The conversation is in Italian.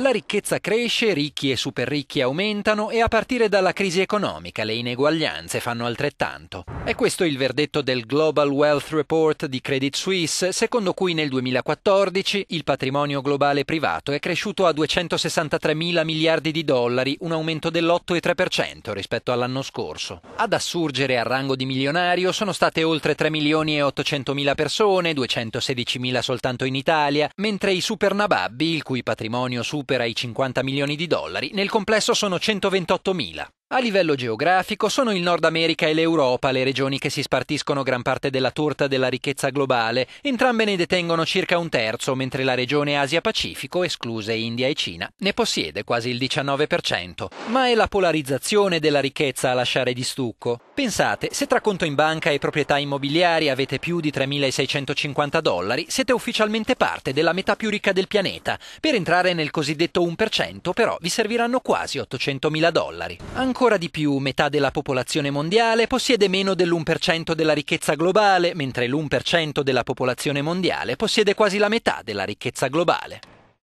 La ricchezza cresce, ricchi e super ricchi aumentano e a partire dalla crisi economica le ineguaglianze fanno altrettanto. È questo il verdetto del Global Wealth Report di Credit Suisse, secondo cui nel 2014 il patrimonio globale privato è cresciuto a 263 mila miliardi di dollari, un aumento dell'8,3% rispetto all'anno scorso. Ad assurgere al rango di milionario sono state oltre 3 milioni e 800 mila persone, 216 mila soltanto in Italia, mentre i super nababbi, il cui patrimonio super supera i 50 milioni di dollari, nel complesso sono 128 mila. A livello geografico sono il Nord America e l'Europa le regioni che si spartiscono gran parte della torta della ricchezza globale, entrambe ne detengono circa un terzo, mentre la regione Asia-Pacifico, escluse India e Cina, ne possiede quasi il 19%. Ma è la polarizzazione della ricchezza a lasciare di stucco. Pensate, se tra conto in banca e proprietà immobiliari avete più di 3.650 dollari, siete ufficialmente parte della metà più ricca del pianeta. Per entrare nel cosiddetto 1% però vi serviranno quasi 800.000 dollari. Ancora di più, metà della popolazione mondiale possiede meno dell'1% della ricchezza globale, mentre l'1% della popolazione mondiale possiede quasi la metà della ricchezza globale.